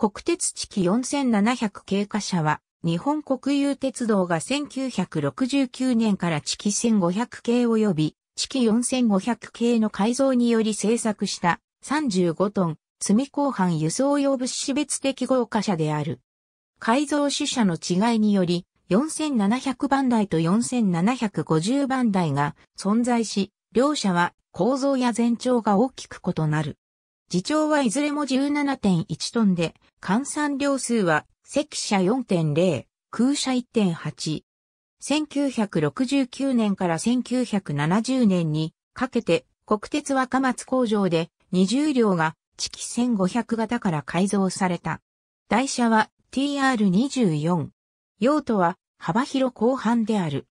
国鉄地域4700経過車は、日本国有鉄道が1969年から地域1500系及び地域4500系の改造により製作した35トン積み搬輸送用物資別的合華車である。改造主車の違いにより4700番台と4750番台が存在し、両車は構造や全長が大きく異なる。自重はいずれも17.1トンで、換算量数は、赤車4.0、空車1.8。1969年から1970年にかけて国鉄若松工場で20両が地機1500型から改造された。台車は TR24。用途は幅広後半である。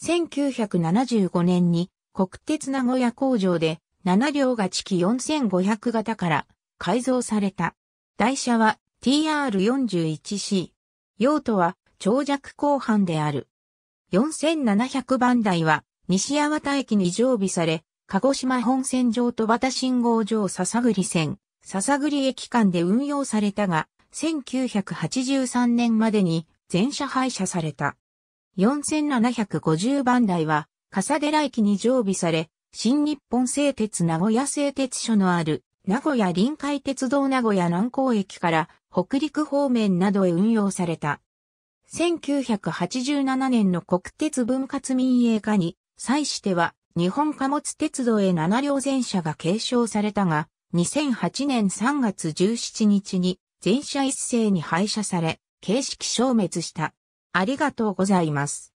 1975年に国鉄名古屋工場で7両が地機4500型から改造された。台車は TR41C。用途は長尺後半である。4700番台は西八幡駅に常備され、鹿児島本線上戸端信号上笹栗線、笹栗駅間で運用されたが、1983年までに全車廃車された。4750番台は、笠寺駅に常備され、新日本製鉄名古屋製鉄所のある名古屋臨海鉄道名古屋南港駅から北陸方面などへ運用された。1987年の国鉄分割民営化に際しては日本貨物鉄道へ7両全車が継承されたが、2008年3月17日に全車一斉に廃車され、形式消滅した。ありがとうございます。